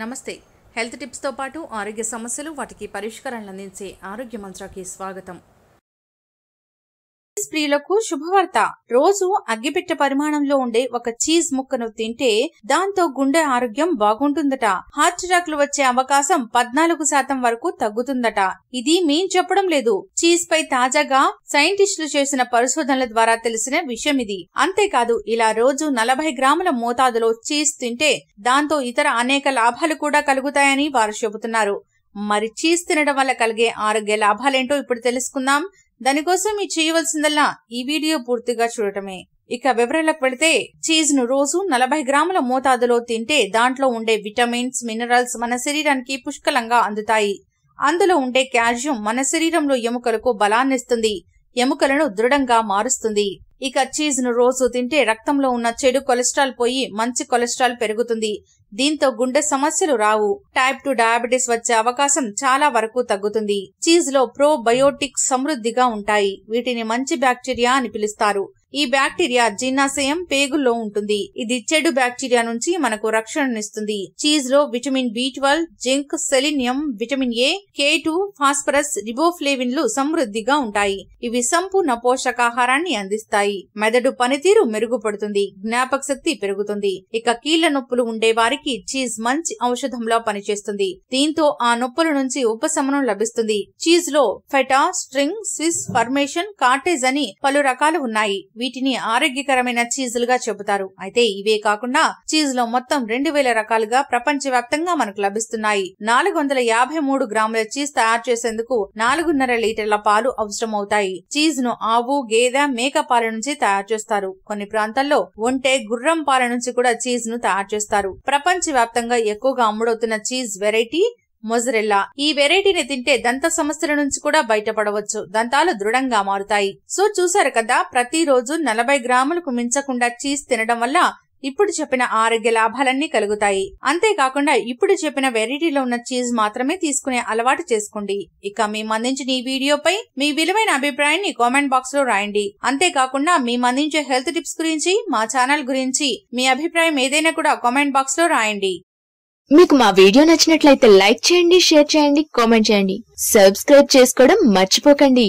నమస్తే హెల్త్ టిప్స్తో పాటు ఆరోగ్య సమస్యలు వాటికి పరిష్కారాలు అందించే ఆరోగ్య మంత్రాకి స్వాగతం స్త్రీలకు శుభవార్త రోజు అగ్గిపెట్టె పరిమాణంలో ఉండే ఒక చీజ్ ముక్కను తింటే దాంతో గుండె ఆరోగ్యం బాగుంటుందట హార్ట్ అటాక్లు వచ్చే అవకాశం పద్నాలుగు శాతం వరకు తగ్గుతుందట ఇది మేం చెప్పడం లేదు చీజ్ పై తాజాగా సైంటిస్టులు చేసిన పరిశోధనల ద్వారా తెలిసిన విషయం ఇది అంతేకాదు ఇలా రోజు నలభై గ్రాముల మోతాదులో చీజ్ తింటే దాంతో ఇతర అనేక లాభాలు కూడా కలుగుతాయని వారు చెబుతున్నారు మరి చీజ్ తినడం వల్ల కలిగే ఆరోగ్య లాభాలేంటో ఇప్పుడు తెలుసుకుందాం దానికోసం మీరు చేయవలసిందల్లా ఈ వీడియో పూర్తిగా చూడటమే ఇక వివరాలకు పెడితే చీజ్ ను రోజు నలభై గ్రాముల మోతాదులో తింటే దాంట్లో ఉండే విటమిన్స్ మినరల్స్ మన శరీరానికి పుష్కలంగా అందుతాయి అందులో ఉండే కాల్షియం మన శరీరంలో ఎముకలకు బలాన్నిస్తుంది ఎముకలను దృఢంగా మారుస్తుంది ఇక చీజ్ ను రోజు తింటే రక్తంలో ఉన్న చెడు కొలెస్ట్రాల్ పోయి మంచి కొలెస్ట్రాల్ పెరుగుతుంది దీంతో గుండె సమస్యలు రావు టైప్ టు డయాబెటిస్ వచ్చే అవకాశం చాలా వరకు తగ్గుతుంది చీజ్ లో ప్రోబయోటిక్ సమృద్ధిగా ఉంటాయి వీటిని మంచి బ్యాక్టీరియా అని పిలుస్తారు ఈ బ్యాక్టీరియా జీర్ణాశయం పేగుల్లో ఉంటుంది ఇది చెడు బ్యాక్టీరియా నుంచి మనకు రక్షణనిస్తుంది చీజ్ లో vitamin B twelve zinc selenium vitamin A K two phosphorus రిబోఫ్లేవిన్లు సమృద్ధిగా ఉంటాయి ఇవి సంపూర్ణ పోషకాహారాన్ని అందిస్తాయి మెదడు పనితీరు మెరుగుపడుతుంది జ్ఞాపక శక్తి పెరుగుతుంది ఇక కీళ్ల నొప్పులు ఉండే వారికి చీజ్ మంచి ఔషధంలా పనిచేస్తుంది దీంతో ఆ నొప్పుల నుంచి ఉపశమనం లభిస్తుంది చీజ్ లో feta string Swiss parmesan cottage అని పలు రకాలు ఉన్నాయి వీటిని ఆరోగ్యకరమైన చీజులుగా చెబుతారు అయితే ఇవే కాకుండా చీజ్ లో మొత్తం రెండు వేల రకాలుగా వ్యాప్తంగా మనకు లభిస్తున్నాయి నాలుగు వందల యాభై మూడు గ్రాముల చీజ్ తయారు చేసేందుకు నాలుగున్నర లీటర్ల పాలు అవసరమవుతాయి చీజ్ ను ఆవు గేదె మేక పాల నుంచి తయారు చేస్తారు కొన్ని ప్రాంతాల్లో ఒంటె గుర్రం పాల నుంచి కూడా చీజ్ ను తయారు చేస్తారు వ్యాప్తంగా ఎక్కువగా అమ్ముడవుతున్న చీజ్ వెరైటీ మొజరెల్లా ఈ వెరైటీని తింటే దంత సమస్యల నుంచి కూడా బయటపడవచ్చు దంతాలు దృఢంగా మారుతాయి సో చూసారు కదా ప్రతిరోజు నలభై గ్రాములకు మించకుండా చీజ్ తినడం వల్ల ఇప్పుడు చెప్పిన ఆరోగ్య లాభాలన్నీ కలుగుతాయి అంతేకాకుండా ఇప్పుడు చెప్పిన వెరైటీలో ఉన్న చీజ్ మాత్రమే తీసుకునే అలవాటు చేసుకోండి ఇక మేము అందించిన ఈ వీడియోపై మీ విలువైన అభిప్రాయాన్ని కామెంట్ బాక్స్ లో రాయండి అంతేకాకుండా మేము అందించే హెల్త్ టిప్స్ గురించి మా ఛానల్ గురించి మీ అభిప్రాయం ఏదైనా కూడా కామెంట్ బాక్స్ లో రాయండి మీకు మా వీడియో నచ్చినట్లయితే లైక్ చేయండి షేర్ చేయండి కామెంట్ చేయండి సబ్స్క్రైబ్ చేసుకోవడం మర్చిపోకండి